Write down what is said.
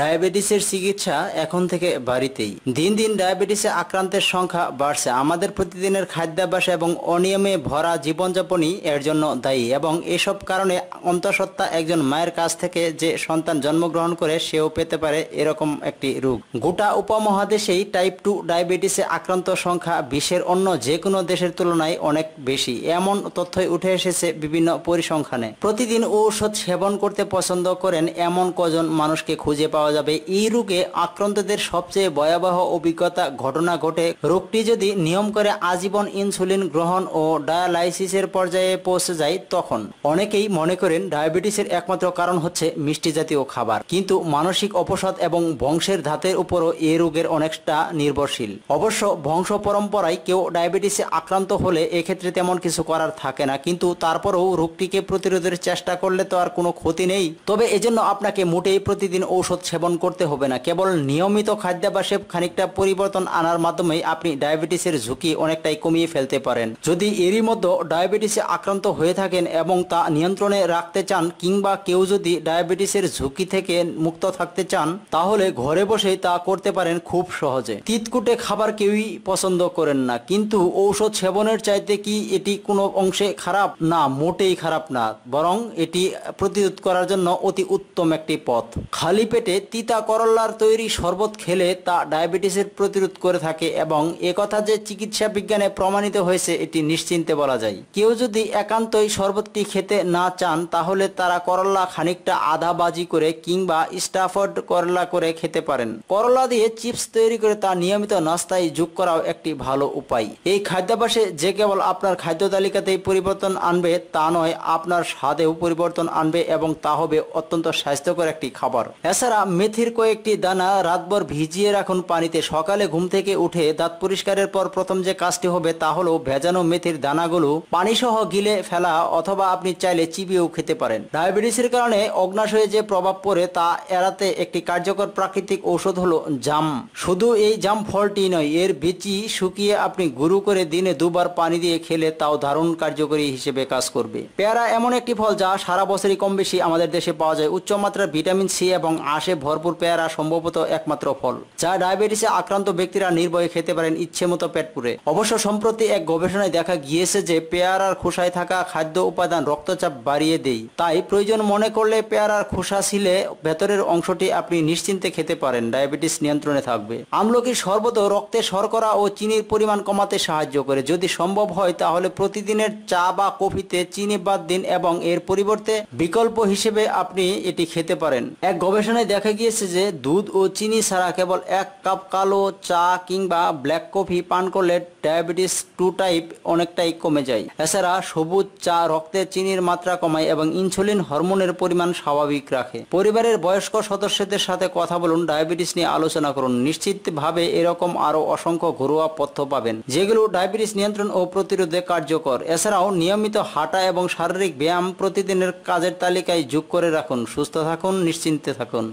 ডায়াবেটিসের চিকিৎসা এখন থেকে বাড়িতেই দিন দিন ডায়াবেটিসে আক্রান্তের সংখ্যা বাড়ছে আমাদের প্রতিদিনের খাদ্যাভ্যাস এবং অনিয়মে ভরা জীবনযাপনই এর জন্য দায়ী এবং এসব কারণে অন্তঃসত্ত্বা একজন মায়ের কাছ থেকে যে সন্তান জন্মগ্রহণ করে সেও পেতে পারে এরকম একটি রোগ গোটা উপমহাদেশেই টাইপ টু ডায়াবেটিসে আক্রান্ত সংখ্যা বিশ্বের অন্য যে কোনো দেশের তুলনায় অনেক বেশি এমন তথ্যই উঠে এসেছে বিভিন্ন পরিসংখ্যানে প্রতিদিন ঔষধ সেবন করতে পছন্দ করেন এমন কজন মানুষকে খুঁজে পাওয়া পাওয়া যাবে এই রোগে আক্রান্তদের সবচেয়ে ভয়াবহ অভিজ্ঞতা ঘটনা ঘটে রোগটি যদি নিয়ম করে আজীবন ইনসুলিন গ্রহণ ও ডায়ালাইসিসের পর্যায়ে পৌঁছে যায় তখন অনেকেই মনে করেন ডায়াবেটিসের একমাত্র কারণ হচ্ছে মিষ্টি জাতীয় খাবার কিন্তু মানসিক অপসাদ এবং বংশের ধাতের উপরও এ রোগের অনেকটা নির্ভরশীল অবশ্য বংশ পরম্পরায় কেউ ডায়াবেটিসে আক্রান্ত হলে এক্ষেত্রে তেমন কিছু করার থাকে না কিন্তু তারপরেও রোগটিকে প্রতিরোধের চেষ্টা করলে তো আর কোনো ক্ষতি নেই তবে এজন্য আপনাকে মোটেই প্রতিদিন ঔষধ সেবন করতে হবে না কেবল নিয়মিত খাদ্যাভ্যাসে খানিকটা পরিবর্তন আনার মাধ্যমে আপনি ডায়াবেটিসের ঝুঁকি অনেকটাই কমিয়ে ফেলতে পারেন যদি এরই মধ্যে ডায়াবেটিসে আক্রান্ত হয়ে থাকেন এবং তা নিয়ন্ত্রণে রাখতে চান কিংবা কেউ যদি ডায়াবেটিসের ঝুঁকি থেকে মুক্ত থাকতে চান তাহলে ঘরে বসেই তা করতে পারেন খুব সহজে তিতকুটে খাবার কেউই পছন্দ করেন না কিন্তু ঔষধ সেবনের চাইতে কি এটি কোনো অংশে খারাপ না মোটেই খারাপ না বরং এটি প্রতিরোধ করার জন্য অতি উত্তম একটি পথ খালি পেটে তিতা করল্লার তৈরি শরবত খেলে তা ডায়াবেটিসের প্রতিরোধ করে থাকে এবং একথা যে চিকিৎসা বিজ্ঞানে প্রমাণিত হয়েছে এটি নিশ্চিন্তে বলা যায় কেউ যদি একান্তই শরবতটি খেতে না চান তাহলে তারা করল্লা খানিকটা আধা বাজি করে কিংবা স্টাফর্ড করলা করে খেতে পারেন করলা দিয়ে চিপস তৈরি করে তা নিয়মিত নাস্তায় যোগ করাও একটি ভালো উপায় এই খাদ্যাভ্যাসে যে কেবল আপনার খাদ্য তালিকাতেই পরিবর্তন আনবে তা নয় আপনার স্বাদেও পরিবর্তন আনবে এবং তা হবে অত্যন্ত স্বাস্থ্যকর একটি খাবার এছাড়া মেথির কয়েকটি দানা রাতভর ভিজিয়ে রাখুন পানিতে সকালে ঘুম থেকে উঠে দাঁত পরিষ্কারের পর প্রথম যে কাজটি হবে তা হলো ভেজানো মেথির দানাগুলো পানিসহ গিলে ফেলা অথবা আপনি চাইলে চিবিয়েও খেতে পারেন ডায়াবেটিসের কারণে অগ্নাশয়ে যে প্রভাব পড়ে তা এড়াতে একটি কার্যকর প্রাকৃতিক ঔষধ হলো জাম শুধু এই জাম ফলটি নয় এর বিচি শুকিয়ে আপনি গুরু করে দিনে দুবার পানি দিয়ে খেলে তাও দারুণ কার্যকরী হিসেবে কাজ করবে পেয়ারা এমন একটি ফল যা সারা বছরই কম বেশি আমাদের দেশে পাওয়া যায় উচ্চমাত্রার ভিটামিন সি এবং আশে ভরপুর পেয়ারা সম্ভবত একমাত্র ফল যা ডায়াবেটিসে আক্রান্ত ব্যক্তিরা নির্ভয়ে খেতে পারেন ইচ্ছে মতো পেট পুরে অবশ্য সম্প্রতি এক গবেষণায় দেখা গিয়েছে যে পেয়ারার খোসায় থাকা খাদ্য উপাদান রক্তচাপ বাড়িয়ে দেয় তাই প্রয়োজন মনে করলে পেয়ারার খোসা ছিলে ভেতরের অংশটি আপনি নিশ্চিন্তে খেতে পারেন ডায়াবেটিস নিয়ন্ত্রণে থাকবে আমলকি শরবত রক্তে শর্করা ও চিনির পরিমাণ কমাতে সাহায্য করে যদি সম্ভব হয় তাহলে প্রতিদিনের চা বা কফিতে চিনি বাদ দিন এবং এর পরিবর্তে বিকল্প হিসেবে আপনি এটি খেতে পারেন এক গবেষণায় দেখা দেখা গিয়েছে যে দুধ ও চিনি ছাড়া কেবল এক কাপ কালো চা কিংবা ব্ল্যাক কফি পান করলে ডায়াবেটিস টু টাইপ অনেকটাই কমে যায় এছাড়া সবুজ চা রক্তে চিনির মাত্রা কমায় এবং ইনসুলিন হরমোনের পরিমাণ স্বাভাবিক রাখে পরিবারের বয়স্ক সদস্যদের সাথে কথা বলুন ডায়াবেটিস নিয়ে আলোচনা করুন নিশ্চিতভাবে এরকম আরও অসংখ্য ঘরোয়া পথ্য পাবেন যেগুলো ডায়াবেটিস নিয়ন্ত্রণ ও প্রতিরোধে কার্যকর এছাড়াও নিয়মিত হাঁটা এবং শারীরিক ব্যায়াম প্রতিদিনের কাজের তালিকায় যোগ করে রাখুন সুস্থ থাকুন নিশ্চিন্তে থাকুন